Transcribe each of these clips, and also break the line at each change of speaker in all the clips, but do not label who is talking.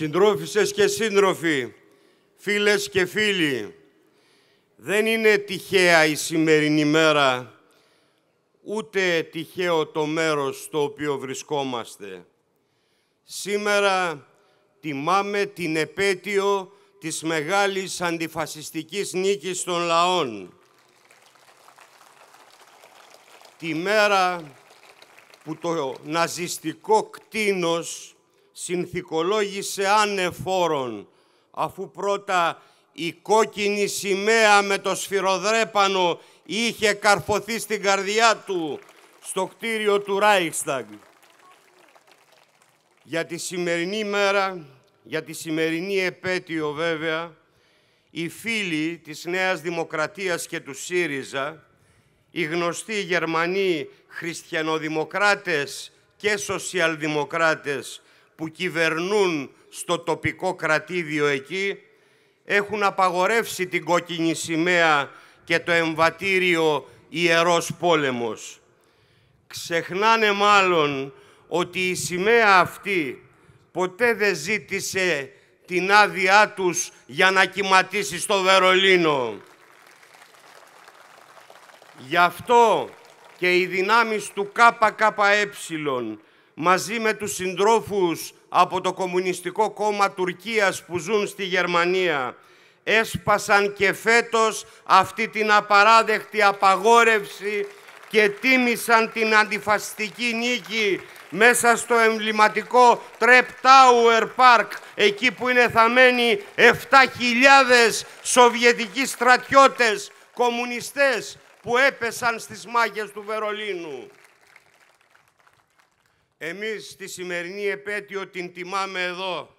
Συντρόφισσες και σύντροφοι, φίλες και φίλοι, δεν είναι τυχαία η σημερινή μέρα, ούτε τυχαίο το μέρος στο οποίο βρισκόμαστε. Σήμερα τιμάμε την επέτειο της μεγάλης αντιφασιστικής νίκης των λαών. Τη μέρα που το ναζιστικό κτίνος συνθηκολόγησε ανεφόρον, αφού πρώτα η κόκκινη σημαία με το σφυροδρέπανο είχε καρφωθεί στην καρδιά του στο κτίριο του Ράιχσταγκ. Για τη σημερινή μέρα, για τη σημερινή επέτειο βέβαια, οι φίλοι της Νέας Δημοκρατίας και του ΣΥΡΙΖΑ, οι γνωστοί Γερμανοί χριστιανοδημοκράτες και σοσιαλδημοκράτες που κυβερνούν στο τοπικό κρατήδιο εκεί έχουν απαγορεύσει την κόκκινη σημαία και το εμβατήριο Ιερός Πόλεμος. Ξεχνάνε μάλλον ότι η σημαία αυτή ποτέ δεν ζήτησε την άδειά τους για να κυματίσει στο Βερολίνο. Γι' αυτό και οι δυνάμεις του ΚΚΕ μαζί με τους συντρόφους από το Κομμουνιστικό Κόμμα Τουρκίας που ζουν στη Γερμανία έσπασαν και φέτος αυτή την απαράδεκτη απαγόρευση και τίμησαν την αντιφασιστική νίκη μέσα στο εμβληματικό Treptower Tower Park, εκεί που είναι θαμένοι 7.000 σοβιετικοί στρατιώτες, κομμουνιστές που έπεσαν στις μάχες του Βερολίνου. Εμείς τη σημερινή επέτειο την τιμάμε εδώ,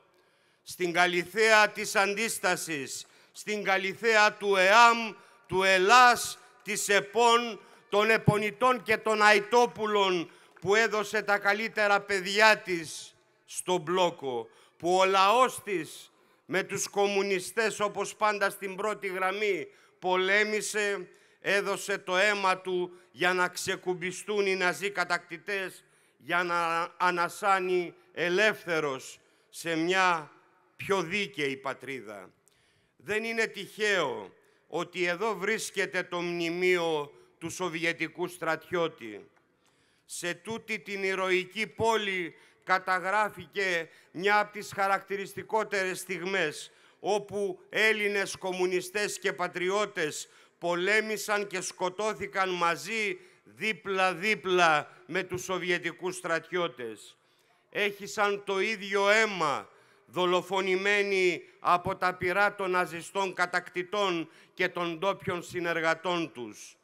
στην Καλυθέα της Αντίστασης, στην Καλυθέα του ΕΑΜ, του ΕΛΑΣ, της ΕΠΟΝ, των Επονητών και των Αιτόπουλων που έδωσε τα καλύτερα παιδιά της στον μπλόκο, που ο λαός της με τους κομμουνιστές όπως πάντα στην πρώτη γραμμή πολέμησε, έδωσε το αίμα του για να ξεκουμπιστούν οι ναζί κατακτητές για να ανασάνει ελεύθερος σε μια πιο δίκαιη πατρίδα. Δεν είναι τυχαίο ότι εδώ βρίσκεται το μνημείο του Σοβιετικού στρατιώτη. Σε τούτη την ηρωική πόλη καταγράφηκε μια από τις χαρακτηριστικότερες στιγμές όπου Έλληνες κομμουνιστές και πατριώτες πολέμησαν και σκοτώθηκαν μαζί δίπλα-δίπλα με τους Σοβιετικούς στρατιώτες. Έχησαν το ίδιο αίμα δολοφονημένοι από τα πυρά των ναζιστών κατακτητών και των ντόπιων συνεργατών τους.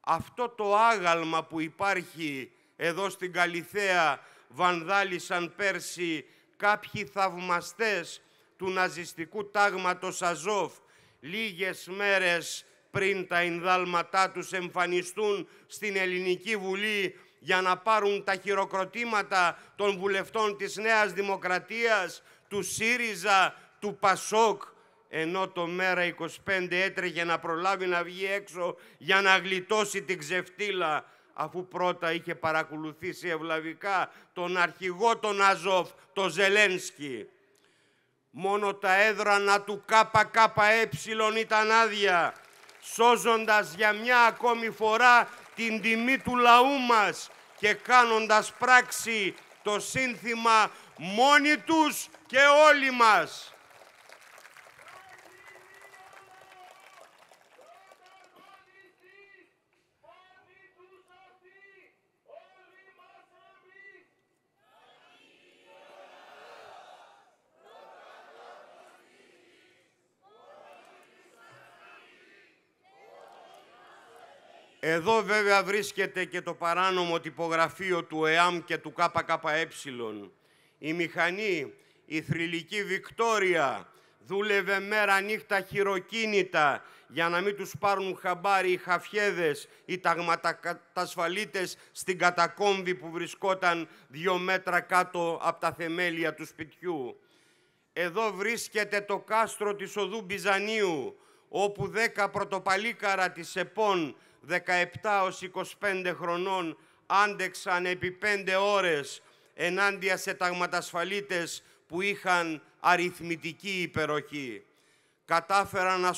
Αυτό το άγαλμα που υπάρχει εδώ στην Καλιθέα βανδάλισαν πέρσι κάποιοι θαυμαστές του ναζιστικού τάγματος Αζόφ λίγες μέρες πριν τα ενδάλματά τους εμφανιστούν στην Ελληνική Βουλή για να πάρουν τα χειροκροτήματα των βουλευτών της Νέας Δημοκρατίας, του ΣΥΡΙΖΑ, του ΠΑΣΟΚ, ενώ το μέρα 25 έτρεχε να προλάβει να βγει έξω για να γλιτώσει την ξεφτύλα, αφού πρώτα είχε παρακολουθήσει ευλαβικά τον αρχηγό των Αζόφ, τον Ζελένσκι. Μόνο τα έδρανα του ΚΚΕ ήταν άδεια σώζοντας για μια ακόμη φορά την τιμή του λαού μας και κάνοντας πράξη το σύνθημα μόνοι τους και όλοι μας. Εδώ βέβαια βρίσκεται και το παράνομο τυπογραφείο του ΕΑΜ και του ΚΚΕ. Η μηχανή, η θρηλυκή Βικτόρια, δούλευε μέρα νύχτα χειροκίνητα για να μην τους πάρουν χαμπάρι οι χαφιέδες, οι ταγματασφαλίτες στην κατακόμβη που βρισκόταν δύο μέτρα κάτω από τα θεμέλια του σπιτιού. Εδώ βρίσκεται το κάστρο της οδού Μπιζανίου, όπου δέκα πρωτοπαλίκαρα της ΕΠΟΝ 17 ως 25 χρονών άντεξαν επί 5 ώρες ενάντια σε ταγματασφαλίτες που είχαν αριθμητική υπεροχή. Κατάφεραν να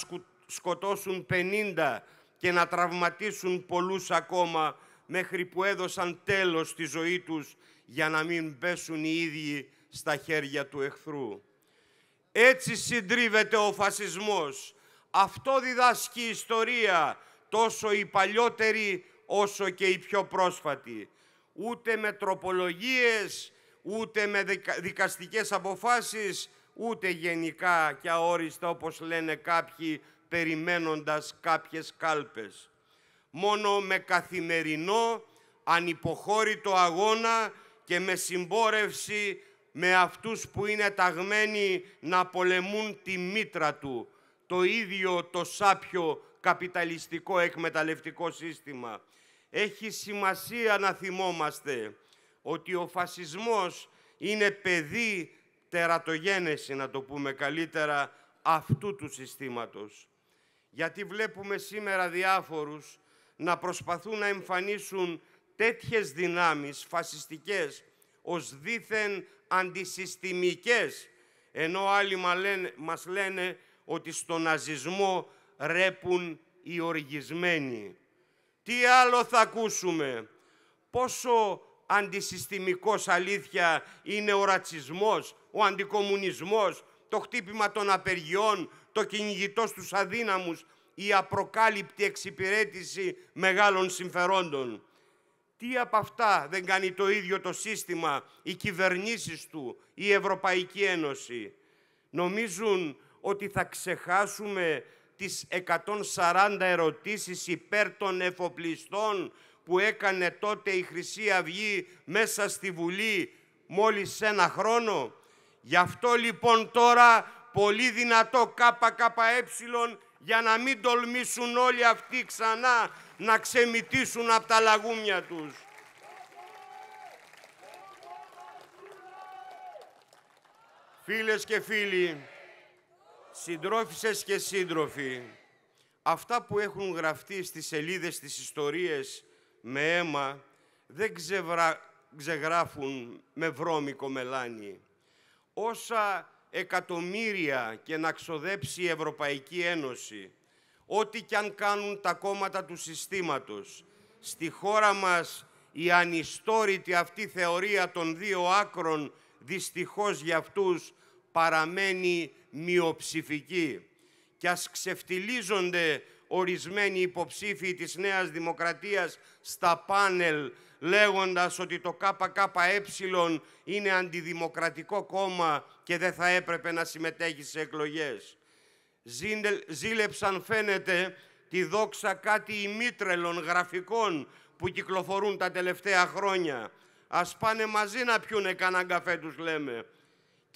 σκοτώσουν 50 και να τραυματίσουν πολλούς ακόμα μέχρι που έδωσαν τέλος στη ζωή τους για να μην πέσουν οι ίδιοι στα χέρια του εχθρού. Έτσι συντρίβεται ο φασισμός. Αυτό διδάσκει η ιστορία τόσο οι παλιότεροι όσο και οι πιο πρόσφατοι. Ούτε με τροπολογίες, ούτε με δικαστικές αποφάσεις, ούτε γενικά και αόριστα όπως λένε κάποιοι περιμένοντας κάποιες κάλπες. Μόνο με καθημερινό, ανυποχώρητο αγώνα και με συμπόρευση με αυτούς που είναι ταγμένοι να πολεμούν τη μήτρα του, το ίδιο το σάπιο καπιταλιστικό εκμεταλλευτικό σύστημα. Έχει σημασία να θυμόμαστε ότι ο φασισμός είναι παιδί τερατογένεση, να το πούμε καλύτερα, αυτού του συστήματος. Γιατί βλέπουμε σήμερα διάφορους να προσπαθούν να εμφανίσουν τέτοιες δυνάμεις φασιστικές ως δήθεν αντισυστημικές, ενώ άλλοι μας λένε ότι στον ναζισμό ρέπουν οι οργισμένοι. Τι άλλο θα ακούσουμε. Πόσο αντισυστημικός αλήθεια είναι ο ρατσισμός, ο αντικομουνισμός, το χτύπημα των απεργιών, το κυνηγητό στους αδύναμους, η απροκάλυπτη εξυπηρέτηση μεγάλων συμφερόντων. Τι από αυτά δεν κάνει το ίδιο το σύστημα, οι κυβερνήσεις του, η Ευρωπαϊκή Ένωση. Νομίζουν ότι θα ξεχάσουμε τις 140 ερωτήσεις υπέρ των εφοπλιστών που έκανε τότε η Χρυσή Αυγή μέσα στη Βουλή μόλις ένα χρόνο. Γι' αυτό λοιπόν τώρα πολύ δυνατό ΚΚΕ για να μην τολμήσουν όλοι αυτοί ξανά να ξεμητήσουν από τα λαγούμια τους. Φίλες και φίλοι, Συντρόφισσες και σύντροφοι, αυτά που έχουν γραφτεί στις σελίδες της ιστορίες με αίμα δεν ξεγράφουν με βρώμικο μελάνι. Όσα εκατομμύρια και να ξοδέψει η Ευρωπαϊκή Ένωση, ό,τι κι αν κάνουν τα κόμματα του συστήματος, στη χώρα μας η ανιστόρητη αυτή θεωρία των δύο άκρων δυστυχώς για αυτούς παραμένει μειοψηφική. Κι ας ξεφτιλίζονται ορισμένοι υποψήφοι της Νέας Δημοκρατίας στα πάνελ λέγοντας ότι το ΚΚΕ είναι αντιδημοκρατικό κόμμα και δεν θα έπρεπε να συμμετέχει σε εκλογές. Ζήλεψαν φαίνεται τη δόξα κάτι ημίτρελων γραφικών που κυκλοφορούν τα τελευταία χρόνια. Ας πάνε μαζί να πιούνε κανέναν καφέ τους λέμε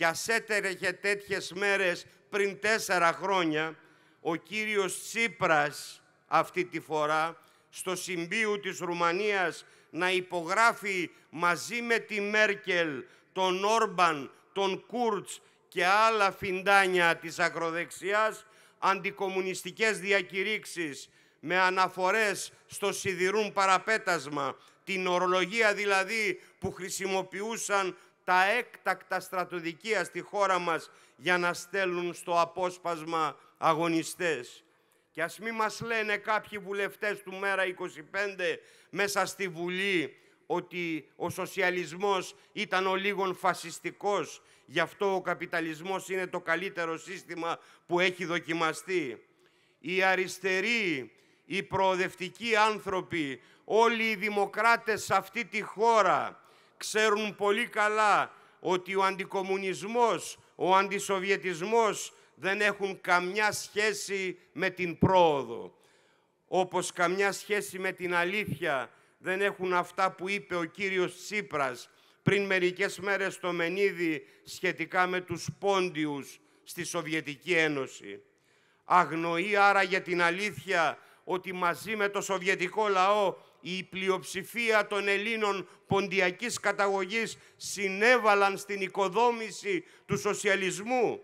και ας έτερεχε τέτοιες μέρες πριν τέσσερα χρόνια ο κύριος Τσίπρας αυτή τη φορά στο συμπίου της Ρουμανίας να υπογράφει μαζί με τη Μέρκελ, τον Όρμπαν, τον Κούρτς και άλλα φιντάνια της ακροδεξιάς αντικομουνιστικές διακηρύξεις με αναφορές στο σιδηρούν παραπέτασμα, την ορολογία δηλαδή που χρησιμοποιούσαν τα έκτακτα στρατοδικεία στη χώρα μας για να στέλνουν στο απόσπασμα αγωνιστές. Και ας μην μας λένε κάποιοι βουλευτές του Μέρα 25 μέσα στη Βουλή ότι ο σοσιαλισμός ήταν ο λίγον φασιστικός, γι' αυτό ο καπιταλισμός είναι το καλύτερο σύστημα που έχει δοκιμαστεί. Οι αριστεροί, οι προοδευτικοί άνθρωποι, όλοι οι δημοκράτες σε αυτή τη χώρα ξέρουν πολύ καλά ότι ο αντικομουνισμός, ο αντισοβιετισμός δεν έχουν καμιά σχέση με την πρόοδο. Όπως καμιά σχέση με την αλήθεια δεν έχουν αυτά που είπε ο κύριος Τσίπρας πριν μερικές μέρες στο Μενίδη σχετικά με τους πόντιους στη Σοβιετική Ένωση. Αγνοεί για την αλήθεια ότι μαζί με το σοβιετικό λαό η πλειοψηφία των Ελλήνων ποντιακής καταγωγής συνέβαλαν στην οικοδόμηση του σοσιαλισμού.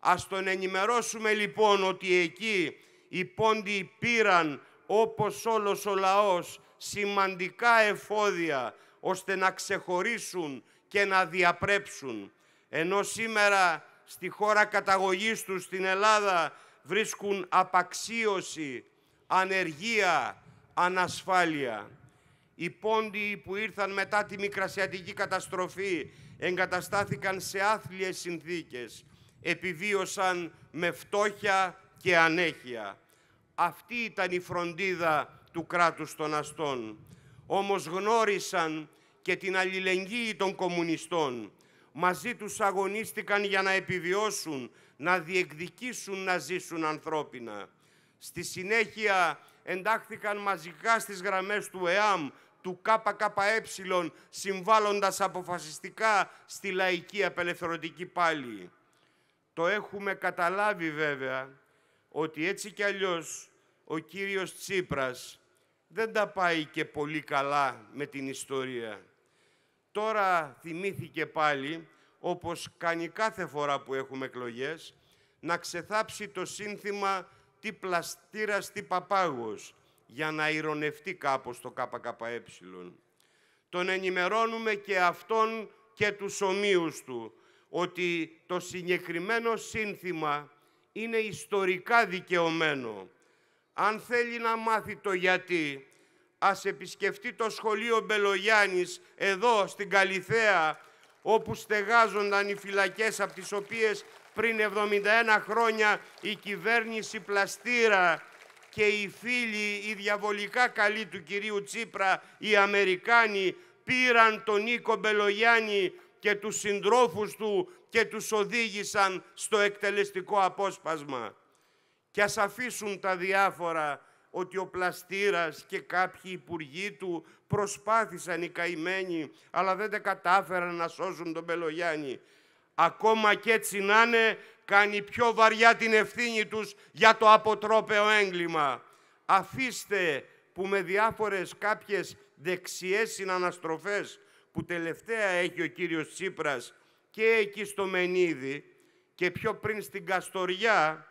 Ας τον ενημερώσουμε λοιπόν ότι εκεί οι πόντιοι πήραν όπως όλος ο λαός σημαντικά εφόδια ώστε να ξεχωρίσουν και να διαπρέψουν. Ενώ σήμερα στη χώρα καταγωγής τους στην Ελλάδα βρίσκουν απαξίωση, ανεργία, ανασφάλεια. Οι πόντιοι που ήρθαν μετά τη μικρασιατική καταστροφή εγκαταστάθηκαν σε άθλιες συνθήκες, επιβίωσαν με φτώχεια και ανέχεια. Αυτή ήταν η φροντίδα του κράτους των αστών. Όμως γνώρισαν και την αλληλεγγύη των κομμουνιστών. Μαζί τους αγωνίστηκαν για να επιβιώσουν, να διεκδικήσουν να ζήσουν ανθρώπινα. Στη συνέχεια εντάχθηκαν μαζικά στις γραμμές του ΕΑΜ, του ΚΚΕ, συμβάλλοντας αποφασιστικά στη λαϊκή απελευθερωτική πάλι. Το έχουμε καταλάβει βέβαια ότι έτσι κι αλλιώς ο κύριος Τσίπρας δεν τα πάει και πολύ καλά με την ιστορία. Τώρα θυμήθηκε πάλι, όπως κάνει κάθε φορά που έχουμε εκλογές, να ξεθάψει το σύνθημα τι πλαστήρας, τι παπάγος, για να ηρωνευτεί κάπως το ΚΚΕ. Τον ενημερώνουμε και αυτόν και τους ομοίους του, ότι το συγκεκριμένο σύνθημα είναι ιστορικά δικαιωμένο. Αν θέλει να μάθει το γιατί, ας επισκεφτεί το σχολείο Μπελογιάννης εδώ στην Καλιθέα, όπου στεγάζονταν οι φυλακές από τις οποίες πριν 71 χρόνια η κυβέρνηση Πλαστήρα και οι φίλοι, οι διαβολικά καλοί του κυρίου Τσίπρα, οι Αμερικάνοι, πήραν τον Νίκο Μπελογιάννη και τους συντρόφους του και τους οδήγησαν στο εκτελεστικό απόσπασμα. Και ας αφήσουν τα διάφορα ότι ο Πλαστήρας και κάποιοι υπουργοί του προσπάθησαν οι καημένοι, αλλά δεν τα κατάφεραν να σώσουν τον Μπελογιάννη ακόμα και έτσι να είναι, κάνει πιο βαριά την ευθύνη τους για το αποτρόπαιο έγκλημα. Αφήστε που με διάφορες κάποιες δεξιές συναναστροφές που τελευταία έχει ο κύριος Τσίπρας και εκεί στο Μενίδη και πιο πριν στην Καστοριά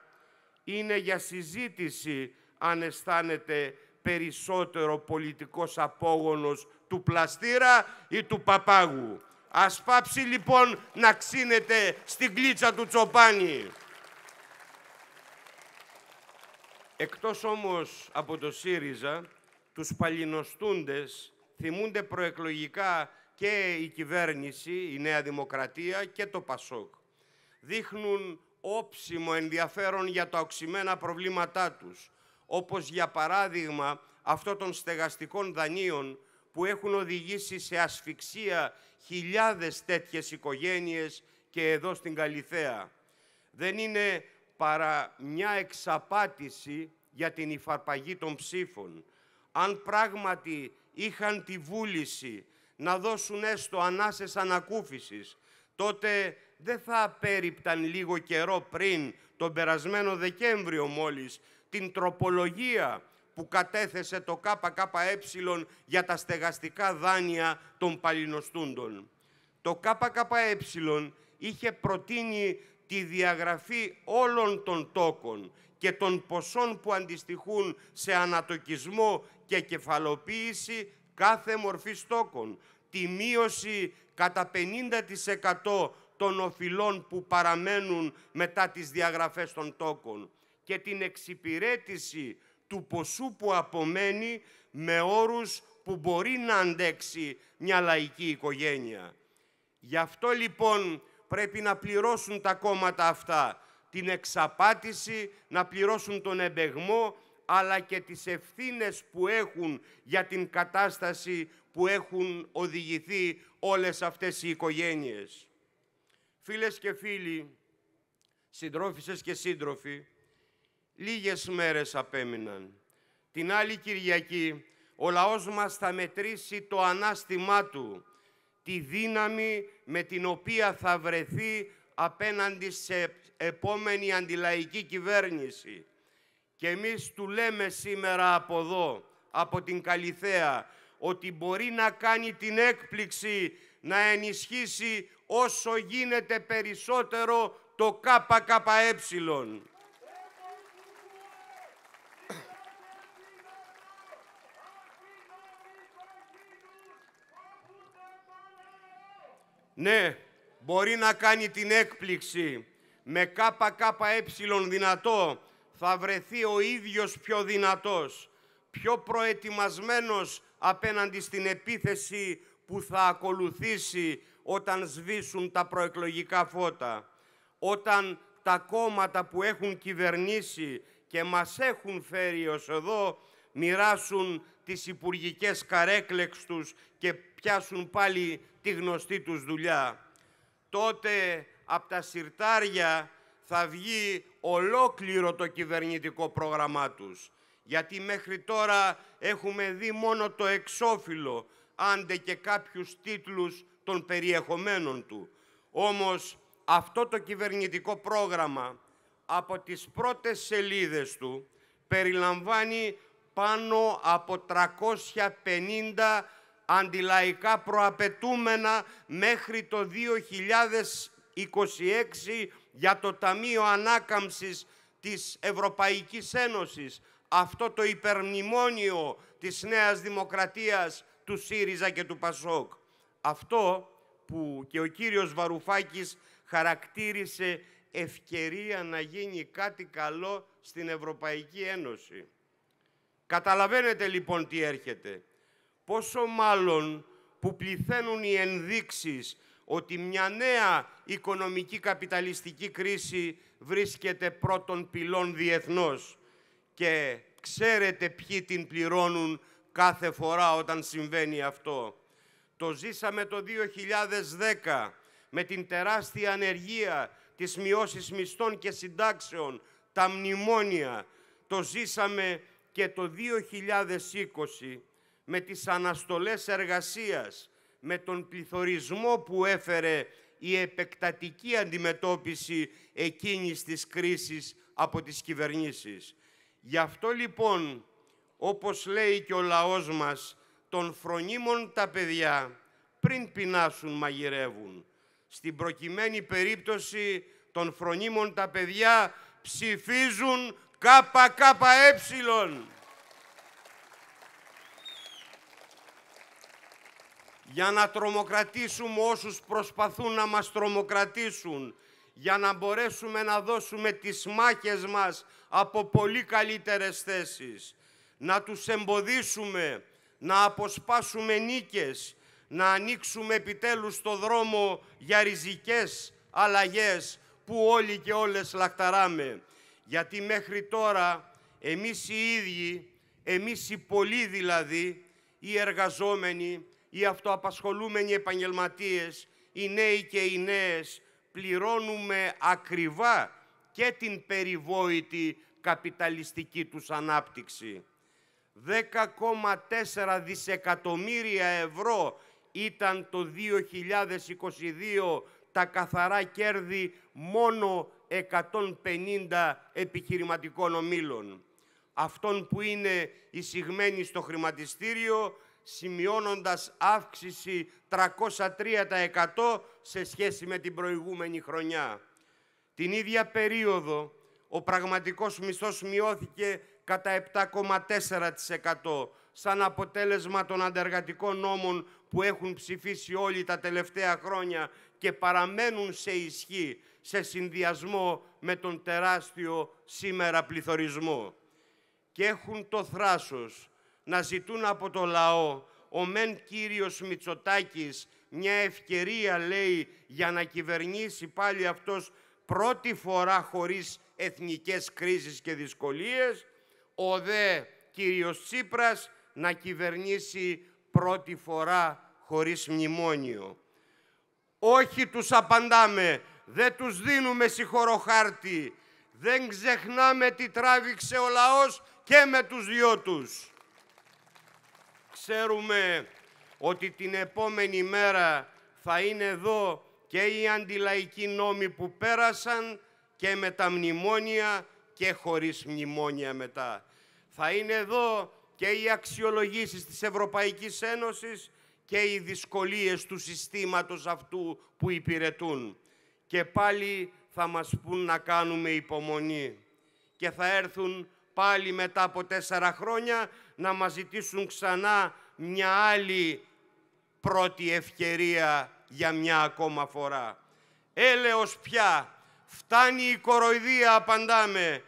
είναι για συζήτηση αν αισθάνεται περισσότερο πολιτικός απόγονος του πλαστήρα ή του παπάγου. Ας πάψει λοιπόν να ξύνεται στην κλίτσα του Τσοπάνη. Εκτός όμως από το ΣΥΡΙΖΑ, τους παλινοστούντες θυμούνται προεκλογικά και η κυβέρνηση, η Νέα Δημοκρατία και το ΠΑΣΟΚ. Δείχνουν όψιμο ενδιαφέρον για τα οξυμένα προβλήματά τους, όπως για παράδειγμα αυτό των στεγαστικών δανείων που έχουν οδηγήσει σε ασφυξία χιλιάδες τέτοιες οικογένειες και εδώ στην Καλιθέα. Δεν είναι παρά μια εξαπάτηση για την υφαρπαγή των ψήφων. Αν πράγματι είχαν τη βούληση να δώσουν έστω ανάσες ανακούφισης, τότε δεν θα απέριπταν λίγο καιρό πριν, τον περασμένο Δεκέμβριο μόλις, την τροπολογία που κατέθεσε το ΚΚΕ για τα στεγαστικά δάνεια των παλινοστούντων. Το ΚΚΕ είχε προτείνει τη διαγραφή όλων των τόκων και των ποσών που αντιστοιχούν σε ανατοκισμό και κεφαλοποίηση κάθε μορφής τόκων, τη μείωση κατά 50% των οφειλών που παραμένουν μετά τις διαγραφές των τόκων και την εξυπηρέτηση του ποσού που απομένει με όρους που μπορεί να αντέξει μια λαϊκή οικογένεια. Γι' αυτό λοιπόν πρέπει να πληρώσουν τα κόμματα αυτά την εξαπάτηση, να πληρώσουν τον εμπεγμό, αλλά και τις ευθύνες που έχουν για την κατάσταση που έχουν οδηγηθεί όλες αυτές οι οικογένειες. Φίλες και φίλοι, συντρόφισσες και σύντροφοι, λίγες μέρες απέμειναν. Την άλλη Κυριακή ο λαός μας θα μετρήσει το ανάστημά του, τη δύναμη με την οποία θα βρεθεί απέναντι σε επόμενη αντιλαϊκή κυβέρνηση. Και εμείς του λέμε σήμερα από εδώ, από την Καλιθέα, ότι μπορεί να κάνει την έκπληξη να ενισχύσει όσο γίνεται περισσότερο το ΚΚΕ. Ναι, μπορεί να κάνει την έκπληξη. Με ΚΚΕ δυνατό θα βρεθεί ο ίδιος πιο δυνατός, πιο προετοιμασμένος απέναντι στην επίθεση που θα ακολουθήσει όταν σβήσουν τα προεκλογικά φώτα. Όταν τα κόμματα που έχουν κυβερνήσει και μας έχουν φέρει ως εδώ μοιράσουν τις υπουργικές καρέκλεξ τους και πιάσουν πάλι τη γνωστή τους δουλειά. Τότε από τα συρτάρια θα βγει ολόκληρο το κυβερνητικό πρόγραμμά τους. Γιατί μέχρι τώρα έχουμε δει μόνο το εξώφυλλο, άντε και κάποιους τίτλους των περιεχομένων του. Όμως αυτό το κυβερνητικό πρόγραμμα από τις πρώτες σελίδες του περιλαμβάνει πάνω από 350 αντιλαϊκά προαπαιτούμενα μέχρι το 2026 για το Ταμείο Ανάκαμψης της Ευρωπαϊκής Ένωσης, αυτό το υπερμνημόνιο της Νέας Δημοκρατίας του ΣΥΡΙΖΑ και του ΠΑΣΟΚ. Αυτό που και ο κύριος Βαρουφάκης χαρακτήρισε ευκαιρία να γίνει κάτι καλό στην Ευρωπαϊκή Ένωση. Καταλαβαίνετε λοιπόν τι έρχεται πόσο μάλλον που πληθαίνουν οι ενδείξεις ότι μια νέα οικονομική καπιταλιστική κρίση βρίσκεται πρώτων πυλών διεθνώς και ξέρετε ποιοι την πληρώνουν κάθε φορά όταν συμβαίνει αυτό. Το ζήσαμε το 2010 με την τεράστια ανεργία, τις μειώσεις μισθών και συντάξεων, τα μνημόνια. Το ζήσαμε και το 2020 με τις αναστολές εργασίας, με τον πληθωρισμό που έφερε η επεκτατική αντιμετώπιση εκείνης της κρίσης από τις κυβερνήσεις. Γι' αυτό λοιπόν, όπως λέει και ο λαός μας, των φρονίμων τα παιδιά πριν πεινάσουν μαγειρεύουν. Στην προκειμένη περίπτωση των φρονίμων τα παιδιά ψηφίζουν ΚΚΕ. για να τρομοκρατήσουμε όσους προσπαθούν να μας τρομοκρατήσουν, για να μπορέσουμε να δώσουμε τις μάχες μας από πολύ καλύτερες θέσεις, να τους εμποδίσουμε, να αποσπάσουμε νίκες, να ανοίξουμε επιτέλους το δρόμο για ριζικές αλλαγές που όλοι και όλες λακταράμε. Γιατί μέχρι τώρα εμείς οι ίδιοι, εμείς οι πολλοί δηλαδή, οι εργαζόμενοι, οι αυτοαπασχολούμενοι επαγγελματίες, οι νέοι και οι νέες, πληρώνουμε ακριβά και την περιβόητη καπιταλιστική τους ανάπτυξη. 10,4 δισεκατομμύρια ευρώ ήταν το 2022 τα καθαρά κέρδη μόνο 150 επιχειρηματικών ομίλων. Αυτών που είναι εισηγμένοι στο χρηματιστήριο σημειώνοντας αύξηση 303% σε σχέση με την προηγούμενη χρονιά. Την ίδια περίοδο, ο πραγματικός μισθός μειώθηκε κατά 7,4% σαν αποτέλεσμα των αντεργατικών νόμων που έχουν ψηφίσει όλοι τα τελευταία χρόνια και παραμένουν σε ισχύ σε συνδυασμό με τον τεράστιο σήμερα πληθωρισμό. Και έχουν το θράσος να ζητούν από το λαό ο μεν κύριος Μητσοτάκης μια ευκαιρία λέει για να κυβερνήσει πάλι αυτός πρώτη φορά χωρίς εθνικές κρίσεις και δυσκολίες, ο δε κύριος Τσίπρας να κυβερνήσει πρώτη φορά χωρίς μνημόνιο. Όχι τους απαντάμε, δεν τους δίνουμε συγχωροχάρτη, δεν ξεχνάμε τι τράβηξε ο λαός και με τους δυο τους. Ξέρουμε ότι την επόμενη μέρα θα είναι εδώ και οι αντιλαϊκοί νόμοι που πέρασαν και με τα μνημόνια και χωρίς μνημόνια μετά. Θα είναι εδώ και οι αξιολογήσεις της Ευρωπαϊκής Ένωσης και οι δυσκολίες του συστήματος αυτού που υπηρετούν. Και πάλι θα μας πούν να κάνουμε υπομονή. Και θα έρθουν πάλι μετά από τέσσερα χρόνια να μας ζητήσουν ξανά μια άλλη πρώτη ευκαιρία για μια ακόμα φορά. Έλεος πια, φτάνει η κοροϊδία, απαντάμε.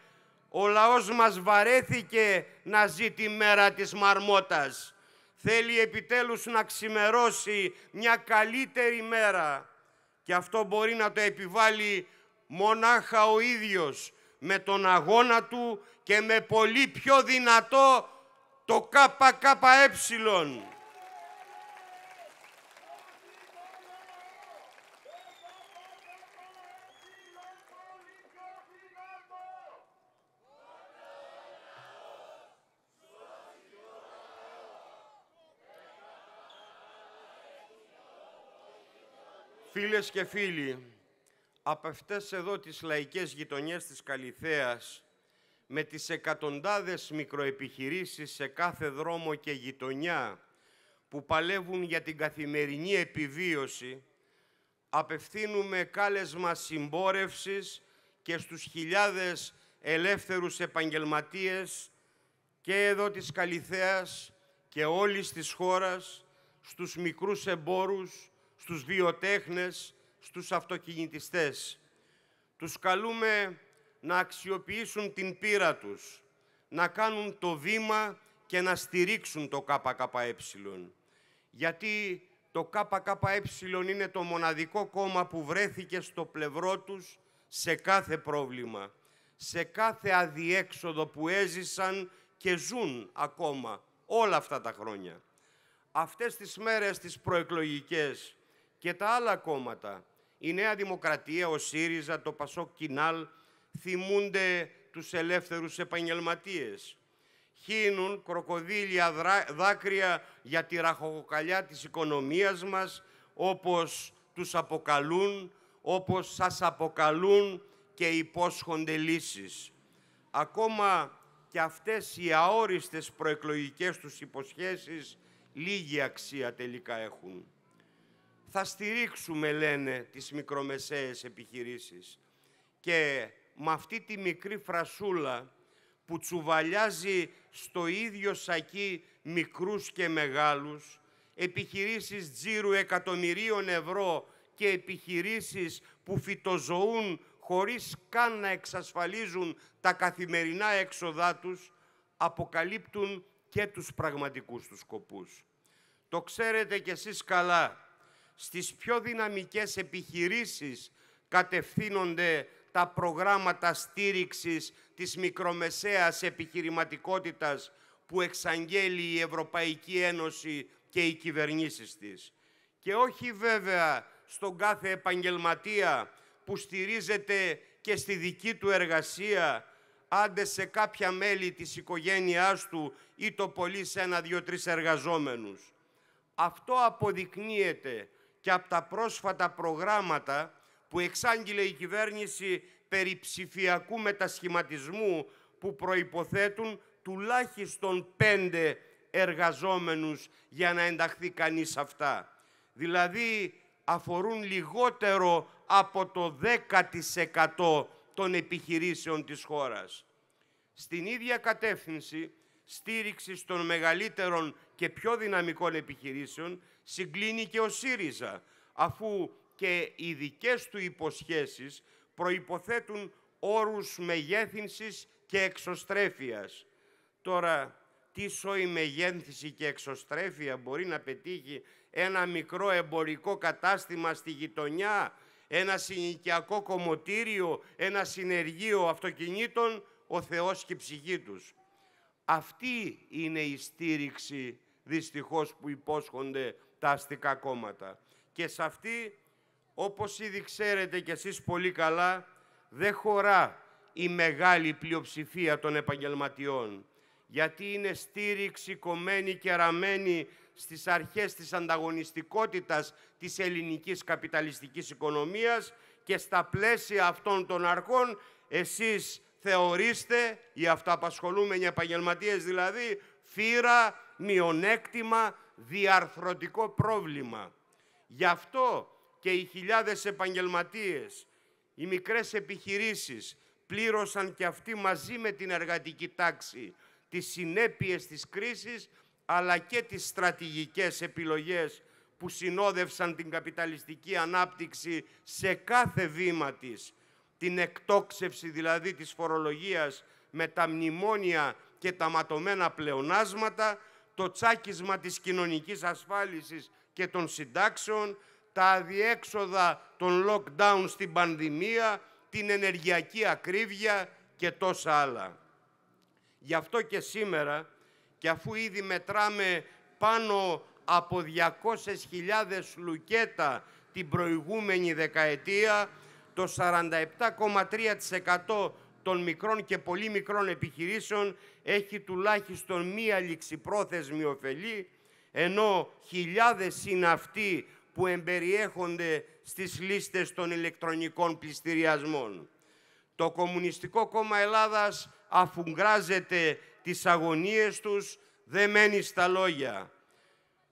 Ο λαός μας βαρέθηκε να ζει τη μέρα της μαρμότας. Θέλει επιτέλους να ξημερώσει μια καλύτερη μέρα. Και αυτό μπορεί να το επιβάλλει μονάχα ο ίδιος με τον αγώνα του και με πολύ πιο δυνατό το ΚΚΕ. Φίλες και φίλοι, από αυτές εδώ τις λαϊκές γειτονιές της Καλιθέας με τις εκατοντάδες μικροεπιχειρήσεις σε κάθε δρόμο και γειτονιά που παλεύουν για την καθημερινή επιβίωση, απευθύνουμε κάλεσμα συμπόρευσης και στους χιλιάδες ελεύθερους επαγγελματίες και εδώ της Καλιθέας και όλης της χώρας, στους μικρούς εμπόρους, στους βιοτέχνες, στους αυτοκινητιστές. Τους καλούμε να αξιοποιήσουν την πείρα τους, να κάνουν το βήμα και να στηρίξουν το ΚΚΕ. Γιατί το ΚΚΕ είναι το μοναδικό κόμμα που βρέθηκε στο πλευρό τους σε κάθε πρόβλημα, σε κάθε αδιέξοδο που έζησαν και ζουν ακόμα όλα αυτά τα χρόνια. Αυτές τις μέρες τις προεκλογικές και τα άλλα κόμματα, η Νέα Δημοκρατία, ο ΣΥΡΙΖΑ, το ΠΑΣΟΚ Κινάλ, θυμούνται τους ελεύθερους επαγγελματίες. Χύνουν κροκοδίλια δάκρυα για τη ραχοκοκαλιά της οικονομίας μας, όπως τους αποκαλούν, όπως σας αποκαλούν και υπόσχονται λύσεις. Ακόμα και αυτές οι αόριστες προεκλογικές τους υποσχέσεις λίγη αξία τελικά έχουν. Θα στηρίξουμε, λένε, τις μικρομεσαίες επιχειρήσεις και με αυτή τη μικρή φρασούλα που τσουβαλιάζει στο ίδιο σακί μικρούς και μεγάλους, επιχειρήσεις τζίρου εκατομμυρίων ευρώ και επιχειρήσεις που φυτοζωούν χωρίς καν να εξασφαλίζουν τα καθημερινά έξοδά τους, αποκαλύπτουν και τους πραγματικούς τους σκοπούς. Το ξέρετε κι εσείς καλά, στις πιο δυναμικές επιχειρήσεις κατευθύνονται τα προγράμματα στήριξης της μικρομεσαίας επιχειρηματικότητας που εξαγγέλει η Ευρωπαϊκή Ένωση και οι κυβερνήσεις της. Και όχι βέβαια στον κάθε επαγγελματία που στηρίζεται και στη δική του εργασία, άντε σε κάποια μέλη της οικογένειάς του ή το πολύ σε ένα, δύο, τρεις εργαζόμενους. Αυτό αποδεικνύεται και από τα πρόσφατα προγράμματα που εξάγγειλε η κυβέρνηση περί ψηφιακού μετασχηματισμού που προϋποθέτουν τουλάχιστον πέντε εργαζόμενους για να ενταχθεί κανείς αυτά. Δηλαδή αφορούν λιγότερο από το 10% των επιχειρήσεων της χώρας. Στην ίδια κατεύθυνση στήριξη των μεγαλύτερων και πιο δυναμικών επιχειρήσεων συγκλίνει και ο ΣΥΡΙΖΑ, αφού και οι δικές του υποσχέσεις προϋποθέτουν όρους μεγέθυνσης και εξωστρέφειας. Τώρα, τι σώη μεγέθυνση και εξωστρέφεια μπορεί να πετύχει ένα μικρό εμπορικό κατάστημα στη γειτονιά, ένα συνοικιακό κομμωτήριο, ένα συνεργείο αυτοκινήτων, ο Θεός και η ψυχή τους. Αυτή είναι η στήριξη δυστυχώς που υπόσχονται τα αστικά κόμματα. Και σε αυτή όπως ήδη ξέρετε κι εσείς πολύ καλά, δεν χωρά η μεγάλη πλειοψηφία των επαγγελματιών, γιατί είναι στήριξη κομμένη και ραμμένη στις αρχές της ανταγωνιστικότητας της ελληνικής καπιταλιστικής οικονομίας και στα πλαίσια αυτών των αρχών εσείς θεωρήστε, οι αυταπασχολούμενοι επαγγελματίες δηλαδή, φύρα, μειονέκτημα, διαρθρωτικό πρόβλημα. Γι' αυτό και οι χιλιάδες επαγγελματίες, οι μικρές επιχειρήσεις πλήρωσαν και αυτοί μαζί με την εργατική τάξη τις συνέπειες της κρίσης αλλά και τις στρατηγικές επιλογές που συνόδευσαν την καπιταλιστική ανάπτυξη σε κάθε βήμα της, την εκτόξευση δηλαδή της φορολογίας με τα μνημόνια και τα ματωμένα πλεονάσματα, το τσάκισμα της κοινωνικής ασφάλισης και των συντάξεων, τα αδιέξοδα των lockdown στην πανδημία, την ενεργειακή ακρίβεια και τόσα άλλα. Γι' αυτό και σήμερα, και αφού ήδη μετράμε πάνω από 200.000 λουκέτα την προηγούμενη δεκαετία, το 47,3% των μικρών και πολύ μικρών επιχειρήσεων έχει τουλάχιστον μία ληξιπρόθεσμη ωφελή, ενώ χιλιάδες είναι αυτοί που εμπεριέχονται στις λίστες των ηλεκτρονικών πληστηριασμών. Το Κομμουνιστικό Κόμμα Ελλάδας αφουγκράζεται τις αγωνίες τους, δεν μένει στα λόγια.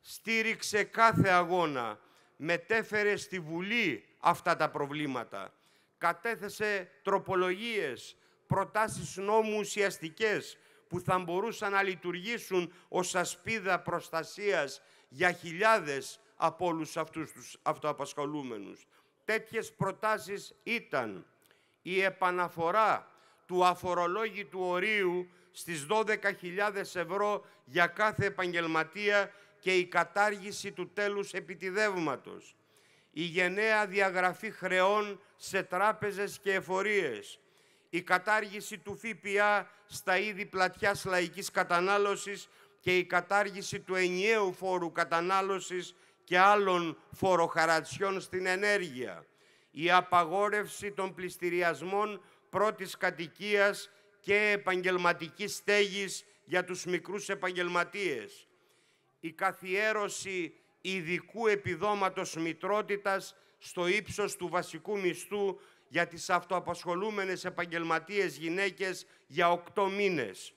Στήριξε κάθε αγώνα, μετέφερε στη Βουλή αυτά τα προβλήματα, κατέθεσε τροπολογίες, προτάσεις νόμου ουσιαστικές που θα μπορούσαν να λειτουργήσουν ως ασπίδα προστασίας για χιλιάδες από όλους αυτούς τους αυτοαπασχολούμενους. Τέτοιες προτάσεις ήταν η επαναφορά του αφορολόγητου ορίου στις 12.000 ευρώ για κάθε επαγγελματία και η κατάργηση του τέλους επιτιδεύματος. Η γενναία διαγραφή χρεών σε τράπεζες και εφορίες. Η κατάργηση του ΦΠΑ στα είδη πλατιάς λαϊκής κατανάλωσης και η κατάργηση του ενιαίου φόρου κατανάλωσης και άλλων φοροχαρατσιών στην ενέργεια, η απαγόρευση των πληστηριασμών πρώτης κατοικίας και επαγγελματικής στέγης για τους μικρούς επαγγελματίες, η καθιέρωση ειδικού επιδόματος μητρότητας στο ύψος του βασικού μισθού για τις αυτοαπασχολούμενες επαγγελματίες γυναίκες για οκτώ μήνες,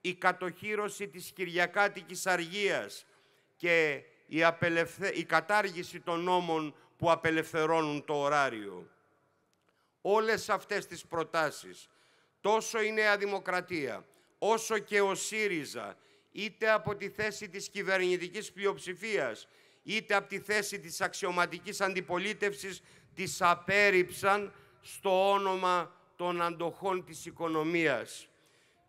η κατοχήρωση της Κυριακάτικης Αργίας και η, απελευθε... η κατάργηση των νόμων που απελευθερώνουν το ωράριο. Όλες αυτές τις προτάσεις, τόσο η Νέα Δημοκρατία, όσο και ο ΣΥΡΙΖΑ, είτε από τη θέση της κυβερνητικής πλειοψηφίας, είτε από τη θέση της αξιωματικής αντιπολίτευσης, τις απέρριψαν στο όνομα των αντοχών της οικονομίας.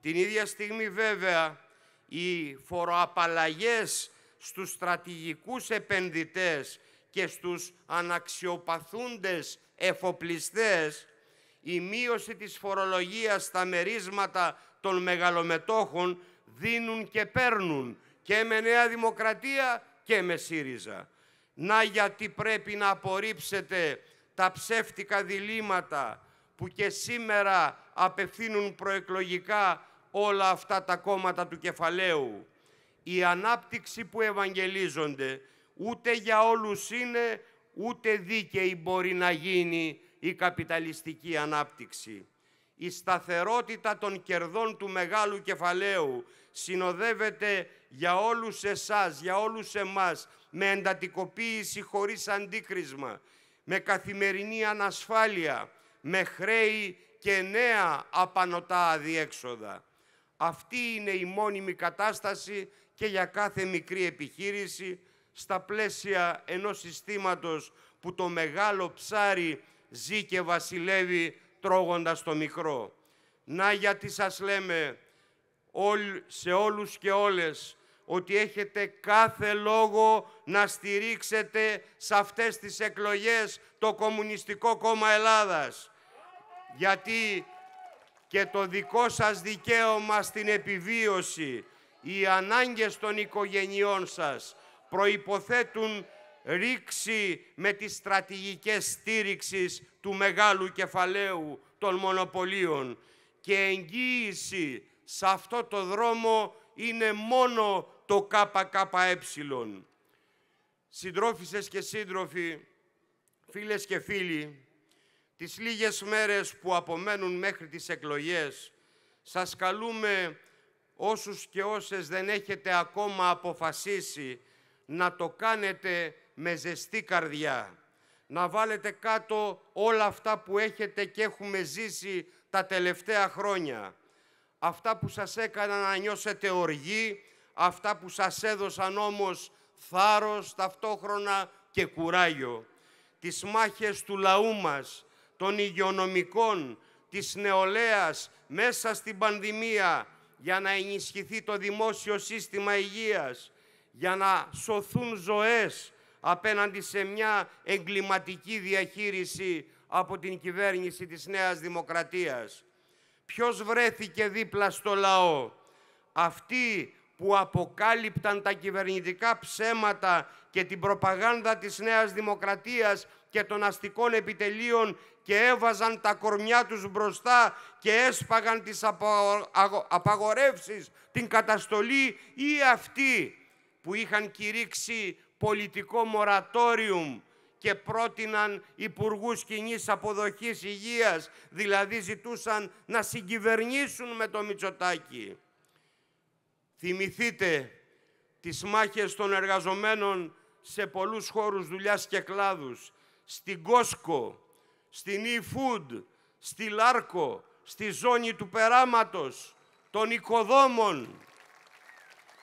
Την ίδια στιγμή βέβαια οι φοροαπαλλαγές στους στρατηγικούς επενδυτές και στους αναξιοπαθούντες εφοπλιστές, η μείωση της φορολογίας στα μερίσματα των μεγαλομετόχων δίνουν και παίρνουν και με Νέα Δημοκρατία και με ΣΥΡΙΖΑ. Να γιατί πρέπει να απορρίψετε τα ψεύτικα διλήμματα που και σήμερα απευθύνουν προεκλογικά όλα αυτά τα κόμματα του κεφαλαίου η ανάπτυξη που ευαγγελίζονται ούτε για όλους είναι, ούτε δίκαιη μπορεί να γίνει η καπιταλιστική ανάπτυξη. Η σταθερότητα των κερδών του μεγάλου κεφαλαίου συνοδεύεται για όλους εσάς, για όλους εμάς, με εντατικοποίηση χωρίς αντίκρισμα, με καθημερινή ανασφάλεια, με χρέη και νέα απανοτά αδιέξοδα. Αυτή είναι η μόνιμη κατάσταση και για κάθε μικρή επιχείρηση στα πλαίσια ενός συστήματος που το μεγάλο ψάρι ζει και βασιλεύει τρώγοντας το μικρό. Να γιατί σας λέμε σε όλους και όλες ότι έχετε κάθε λόγο να στηρίξετε σε αυτές τις εκλογές το Κομμουνιστικό Κόμμα Ελλάδας. Γιατί και το δικό σας δικαίωμα στην επιβίωση οι ανάγκες των οικογενειών σας προϋποθέτουν ρήξη με τις στρατηγικές στήριξης του μεγάλου κεφαλαίου των μονοπωλίων και εγγύηση σε αυτό το δρόμο είναι μόνο το ΚΚΕ. Συντρόφισσες και σύντροφοι, φίλες και φίλοι, τις λίγες μέρες που απομένουν μέχρι τις εκλογές, σας καλούμε όσους και όσες δεν έχετε ακόμα αποφασίσει να το κάνετε με ζεστή καρδιά. Να βάλετε κάτω όλα αυτά που έχετε και έχουμε ζήσει τα τελευταία χρόνια. Αυτά που σας έκαναν να νιώσετε οργή, αυτά που σας έδωσαν όμως θάρρος ταυτόχρονα και κουράγιο. Τις μάχες του λαού μας, των υγειονομικών, της νεολαίας μέσα στην πανδημία, για να ενισχυθεί το δημόσιο σύστημα υγείας, για να σωθούν ζωές απέναντι σε μια εγκληματική διαχείριση από την κυβέρνηση της Νέας Δημοκρατίας. Ποιος βρέθηκε δίπλα στο λαό. Αυτοί που αποκάλυπταν τα κυβερνητικά ψέματα και την προπαγάνδα της Νέας Δημοκρατίας και των αστικών επιτελείων και έβαζαν τα κορμιά τους μπροστά και έσπαγαν τις απαγορεύσεις, την καταστολή ή αυτοί που είχαν κηρύξει πολιτικό μορατόριουμ και πρότειναν υπουργούς κοινής αποδοχής υγείας, δηλαδή ζητούσαν να συγκυβερνήσουν με το Μητσοτάκι. Θυμηθείτε τις μάχες των εργαζομένων σε πολλούς χώρους δουλειάς και κλάδους, στην Κόσκο, στην e-food, στη Λάρκο, στη ζώνη του περάματος, των οικοδόμων.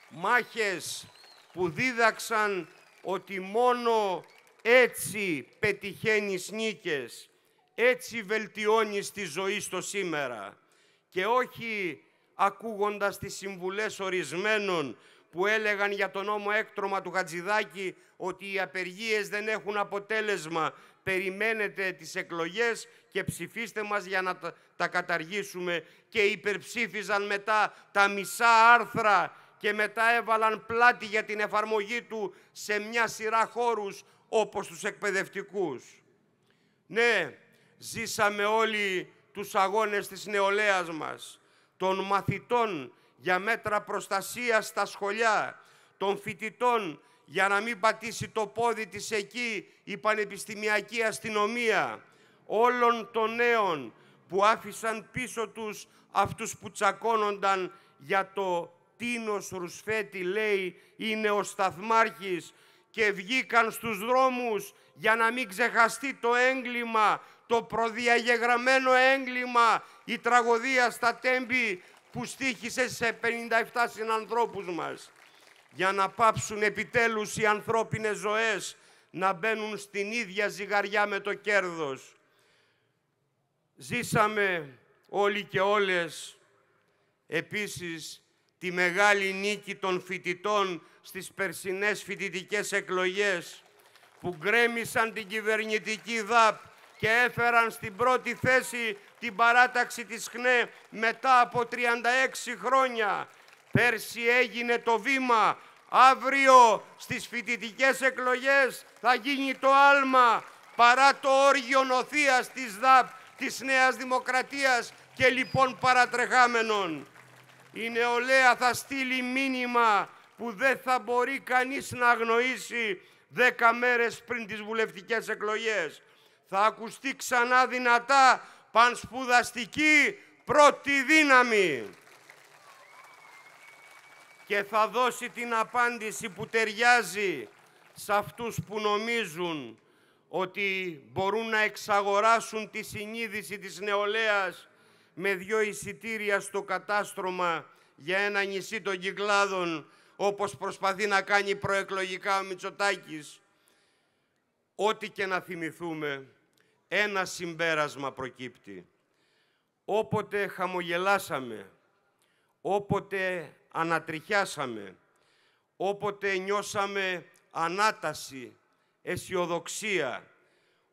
Μάχες που δίδαξαν ότι μόνο έτσι πετυχαίνεις νίκες, έτσι βελτιώνεις τη ζωή στο σήμερα και όχι ακούγοντας τις συμβουλές ορισμένων που έλεγαν για τον νόμο έκτρωμα του Χατζηδάκη ότι οι απεργίες δεν έχουν αποτέλεσμα. Περιμένετε τις εκλογές και ψηφίστε μας για να τα καταργήσουμε. Και υπερψήφιζαν μετά τα μισά άρθρα και μετά έβαλαν πλάτη για την εφαρμογή του σε μια σειρά χώρους όπως τους εκπαιδευτικούς. Ναι, ζήσαμε όλοι τους αγώνες της νεολαίας μας, των μαθητών για μέτρα προστασίας στα σχολιά, των φοιτητών για να μην πατήσει το πόδι της εκεί η πανεπιστημιακή αστυνομία όλων των νέων που άφησαν πίσω τους αυτούς που τσακώνονταν για το Τίνος Ρουσφέτη λέει είναι ο σταθμάρχης και βγήκαν στους δρόμους για να μην ξεχαστεί το έγκλημα, το προδιαγεγραμμένο έγκλημα, η τραγωδία στα τέμπη που στήχησε σε 57 συνανθρώπους μας για να πάψουν επιτέλους οι ανθρώπινες ζωές να μπαίνουν στην ίδια ζυγαριά με το κέρδος. Ζήσαμε όλοι και όλες επίσης τη μεγάλη νίκη των φοιτητών στις περσινές φοιτητικές εκλογές που γκρέμισαν την κυβερνητική ΔΑΠ και έφεραν στην πρώτη θέση την παράταξη της ΧΝΕ μετά από 36 χρόνια Πέρσι έγινε το βήμα. Αύριο στις φοιτητικές εκλογές θα γίνει το άλμα παρά το όργιο νοθείας της ΔΑΠ, της Νέας Δημοκρατίας και λοιπόν παρατρεχάμενων. Η νεολαία θα στείλει μήνυμα που δεν θα μπορεί κανείς να αγνοήσει δέκα μέρες πριν τις βουλευτικές εκλογές. Θα ακουστεί ξανά δυνατά πανσπουδαστική πρώτη δύναμη και θα δώσει την απάντηση που ταιριάζει σε αυτούς που νομίζουν ότι μπορούν να εξαγοράσουν τη συνείδηση της νεολαίας με δυο εισιτήρια στο κατάστρωμα για ένα νησί των Κυκλάδων, όπως προσπαθεί να κάνει προεκλογικά ο Μητσοτάκης. Ό,τι και να θυμηθούμε, ένα συμπέρασμα προκύπτει. Όποτε χαμογελάσαμε, όποτε ανατριχιάσαμε. Όποτε νιώσαμε ανάταση, αισιοδοξία,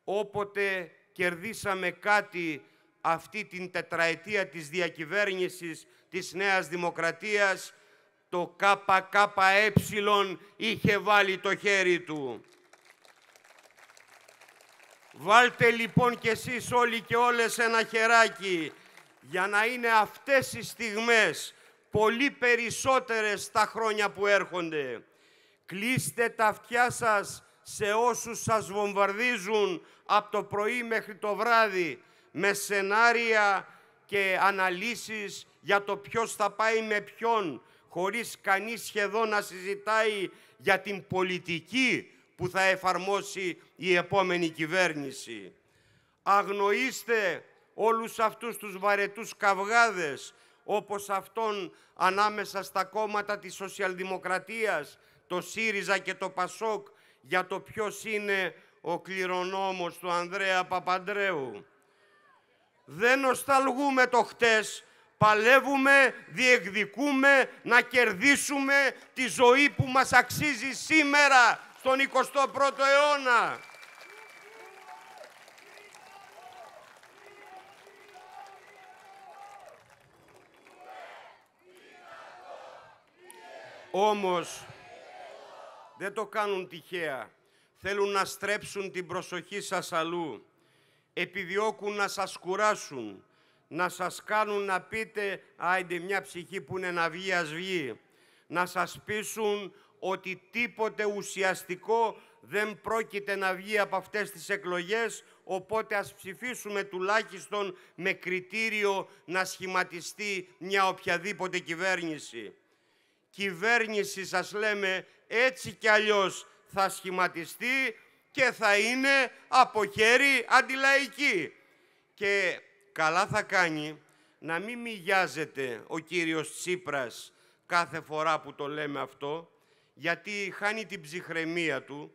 όποτε κερδίσαμε κάτι αυτή την τετραετία της διακυβέρνησης της Νέας Δημοκρατίας, το ΚΚΕ είχε βάλει το χέρι του. Βάλτε λοιπόν κι εσείς όλοι και όλες ένα χεράκι για να είναι αυτές οι στιγμές πολύ περισσότερες τα χρόνια που έρχονται. Κλείστε τα αυτιά σας σε όσους σας βομβαρδίζουν από το πρωί μέχρι το βράδυ με σενάρια και αναλύσεις για το ποιος θα πάει με ποιον, χωρίς κανείς σχεδόν να συζητάει για την πολιτική που θα εφαρμόσει η επόμενη κυβέρνηση. Αγνοήστε όλους αυτούς τους βαρετούς καυγάδες όπως αυτόν ανάμεσα στα κόμματα της σοσιαλδημοκρατίας, το ΣΥΡΙΖΑ και το ΠΑΣΟΚ, για το ποιος είναι ο κληρονόμος του Ανδρέα Παπαντρέου. Δεν νοσταλγούμε το χτες, παλεύουμε, διεκδικούμε να κερδίσουμε τη ζωή που μας αξίζει σήμερα στον 21ο αιώνα. Όμως δεν το κάνουν τυχαία. Θέλουν να στρέψουν την προσοχή σας αλλού. Επιδιώκουν να σας κουράσουν, να σας κάνουν να πείτε «Άιντε μια ψυχή που είναι να βγει, ας βγει». Να σας πείσουν ότι τίποτε ουσιαστικό δεν πρόκειται να βγει από αυτές τις εκλογές, οπότε ας ψηφίσουμε τουλάχιστον με κριτήριο να σχηματιστεί μια οποιαδήποτε κυβέρνηση κυβέρνηση σας λέμε έτσι κι αλλιώς θα σχηματιστεί και θα είναι από χέρι αντιλαϊκή. Και καλά θα κάνει να μην μοιάζεται ο κύριος Τσίπρας κάθε φορά που το λέμε αυτό, γιατί χάνει την ψυχραιμία του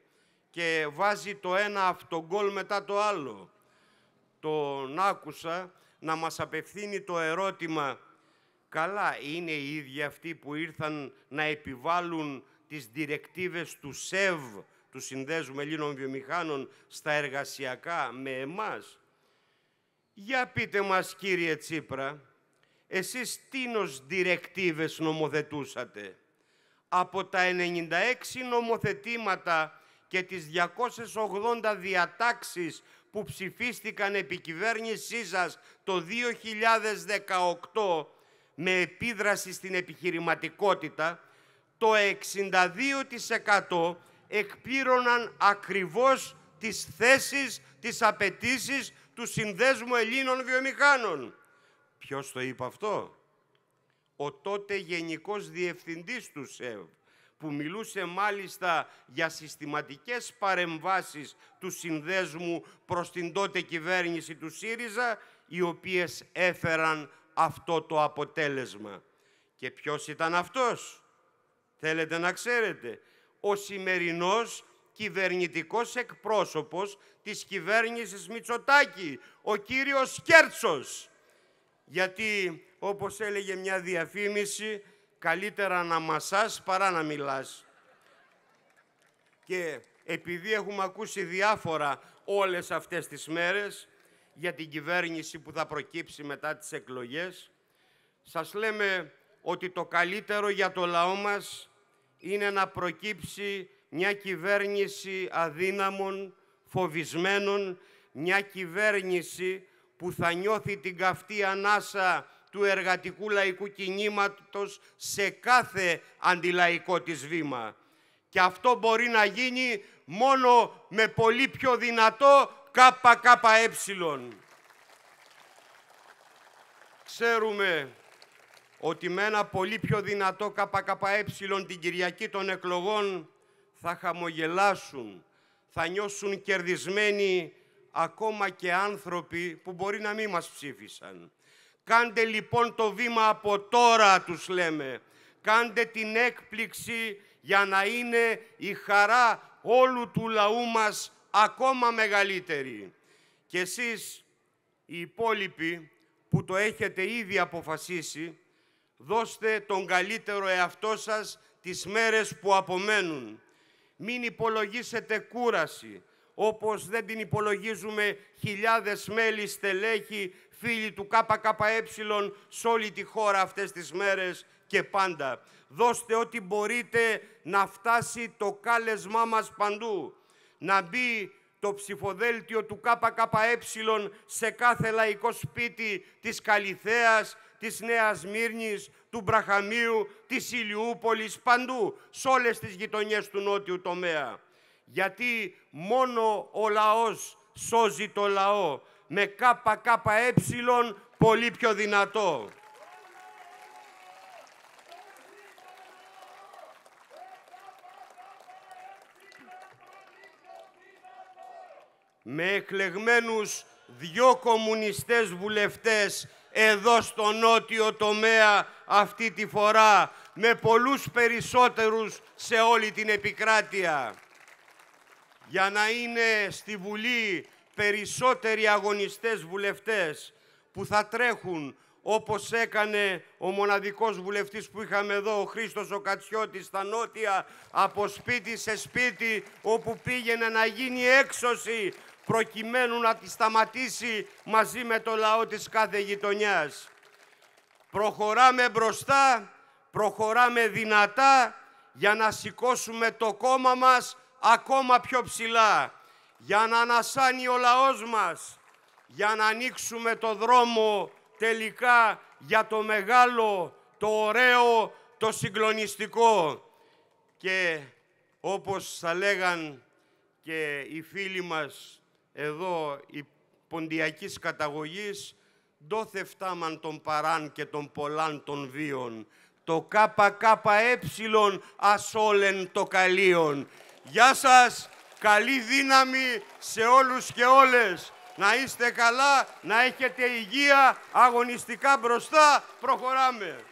και βάζει το ένα αυτογκόλ μετά το άλλο. Τον άκουσα να μας απευθύνει το ερώτημα Καλά, είναι οι ίδιοι αυτοί που ήρθαν να επιβάλλουν τις διρεκτίβες του ΣΕΒ, του Συνδέσμου Ελλήνων Βιομηχάνων, στα εργασιακά με εμάς. Για πείτε μας, κύριε Τσίπρα, εσείς τίνος διρεκτίβες νομοθετούσατε. Από τα 96 νομοθετήματα και τις 280 διατάξεις που ψηφίστηκαν επί κυβέρνησής σας το 2018, με επίδραση στην επιχειρηματικότητα, το 62% εκπλήρωναν ακριβώς τις θέσεις, τις απαιτήσεις του Συνδέσμου Ελλήνων Βιομηχάνων. Ποιος το είπε αυτό? Ο τότε Γενικός Διευθυντής του ΣΕΒ, που μιλούσε μάλιστα για συστηματικές παρεμβάσεις του Συνδέσμου προς την τότε κυβέρνηση του ΣΥΡΙΖΑ, οι οποίες έφεραν αυτό το αποτέλεσμα. Και ποιος ήταν αυτός. Θέλετε να ξέρετε. Ο σημερινός κυβερνητικός εκπρόσωπος της κυβέρνησης Μητσοτάκη, ο κύριος Κέρτσος. Γιατί, όπως έλεγε μια διαφήμιση, καλύτερα να μασάς παρά να μιλάς. Και επειδή έχουμε ακούσει διάφορα όλες αυτές τις μέρες, για την κυβέρνηση που θα προκύψει μετά τις εκλογές, σας λέμε ότι το καλύτερο για το λαό μας είναι να προκύψει μια κυβέρνηση αδύναμων, φοβισμένων, μια κυβέρνηση που θα νιώθει την καυτή ανάσα του εργατικού λαϊκού κινήματος σε κάθε αντιλαϊκό της βήμα. Και αυτό μπορεί να γίνει μόνο με πολύ πιο δυνατό ΚΚΕ. Ξέρουμε ότι με ένα πολύ πιο δυνατό ΚΚΕ την Κυριακή των εκλογών θα χαμογελάσουν, θα νιώσουν κερδισμένοι ακόμα και άνθρωποι που μπορεί να μην μας ψήφισαν. Κάντε λοιπόν το βήμα από τώρα, τους λέμε. Κάντε την έκπληξη για να είναι η χαρά όλου του λαού μας ακόμα μεγαλύτερη. Και εσείς οι υπόλοιποι που το έχετε ήδη αποφασίσει, δώστε τον καλύτερο εαυτό σας τις μέρες που απομένουν. Μην υπολογίσετε κούραση, όπως δεν την υπολογίζουμε χιλιάδες μέλη, στελέχη, φίλοι του ΚΚΕ σε όλη τη χώρα αυτές τις μέρες και πάντα. Δώστε ό,τι μπορείτε να φτάσει το κάλεσμά μας παντού να μπει το ψηφοδέλτιο του ΚΚΕ σε κάθε λαϊκό σπίτι της Καλιθέας, της Νέας Μύρνης, του Μπραχαμίου, της Ηλιούπολης, παντού, σε όλες τις γειτονιές του νότιου τομέα. Γιατί μόνο ο λαός σώζει το λαό με ΚΚΕ πολύ πιο δυνατό. με εκλεγμένους δυο κομμουνιστές βουλευτές εδώ στο νότιο τομέα αυτή τη φορά, με πολλούς περισσότερους σε όλη την επικράτεια. Για να είναι στη Βουλή περισσότεροι αγωνιστές βουλευτές που θα τρέχουν όπως έκανε ο μοναδικός βουλευτής που είχαμε εδώ, ο Χρήστος ο Κατσιώτης, στα νότια, από σπίτι σε σπίτι, όπου πήγαινε να γίνει έξωση προκειμένου να τη σταματήσει μαζί με το λαό της κάθε γειτονιάς. Προχωράμε μπροστά, προχωράμε δυνατά για να σηκώσουμε το κόμμα μας ακόμα πιο ψηλά, για να ανασάνει ο λαός μας, για να ανοίξουμε το δρόμο τελικά για το μεγάλο, το ωραίο, το συγκλονιστικό. Και όπως θα λέγαν και οι φίλοι μας εδώ η ποντιακής καταγωγής «Δόθε φτάμαν των παράν και των πολλάν των βίων, το ΚΚΕ ασόλεν το καλίων. Γεια σας, καλή δύναμη σε όλους και όλες. Να είστε καλά, να έχετε υγεία, αγωνιστικά μπροστά, προχωράμε.